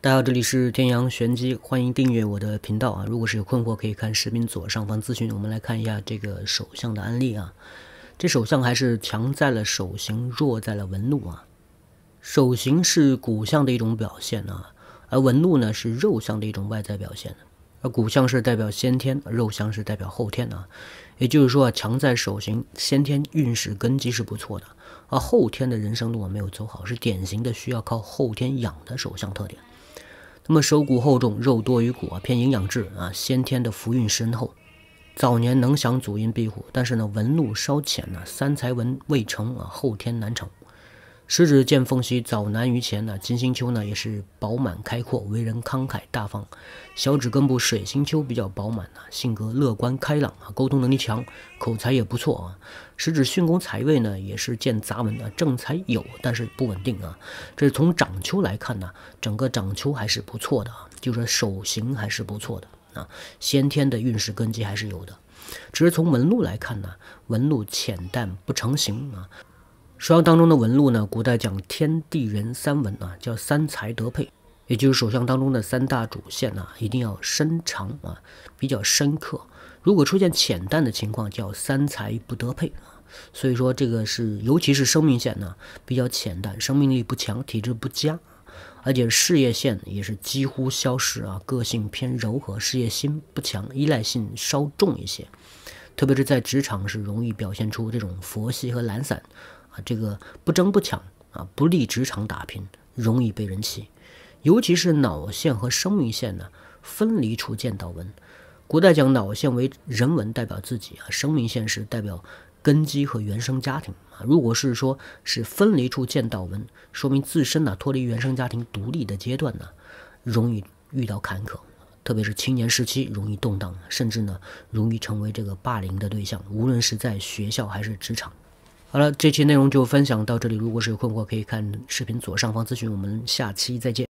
大家好，这里是天阳玄机，欢迎订阅我的频道啊！如果是有困惑，可以看视频左上方咨询。我们来看一下这个手相的案例啊，这手相还是强在了手型，弱在了纹路啊。手型是骨相的一种表现啊，而纹路呢是肉相的一种外在表现。而骨相是代表先天，肉相是代表后天啊。也就是说啊，强在手型，先天运势根基是不错的，而后天的人生路啊没有走好，是典型的需要靠后天养的手相特点。那么手骨厚重，肉多于骨啊，偏营养质啊，先天的福运深厚，早年能享祖荫庇护，但是呢，纹路稍浅呢，三才纹未成啊，后天难成。食指见缝隙，早难于前呢。金星丘呢也是饱满开阔，为人慷慨大方。小指根部水星丘比较饱满呢，性格乐观开朗啊，沟通能力强，口才也不错啊。食指巽宫财位呢也是见杂文啊，正财有，但是不稳定啊。这是从掌丘来看呢，整个掌丘还是不错的啊，就说手型还是不错的啊，先天的运势根基还是有的，只是从纹路来看呢，纹路浅淡不成形啊。手相当中的纹路呢，古代讲天地人三纹啊，叫三才得配，也就是手相当中的三大主线呢，一定要深长啊，比较深刻。如果出现浅淡的情况，叫三才不得配啊。所以说这个是，尤其是生命线呢比较浅淡，生命力不强，体质不佳，而且事业线也是几乎消失啊，个性偏柔和，事业心不强，依赖性稍重一些。特别是在职场是容易表现出这种佛系和懒散，啊，这个不争不抢啊，不利职场打拼，容易被人欺。尤其是脑线和生命线呢分离处见到纹。古代讲脑线为人文，代表自己啊；生命线是代表根基和原生家庭啊。如果是说是分离处见到纹，说明自身呢脱离原生家庭独立的阶段呢，容易遇到坎坷。特别是青年时期容易动荡，甚至呢容易成为这个霸凌的对象，无论是在学校还是职场。好了，这期内容就分享到这里，如果是有困惑，可以看视频左上方咨询。我们下期再见。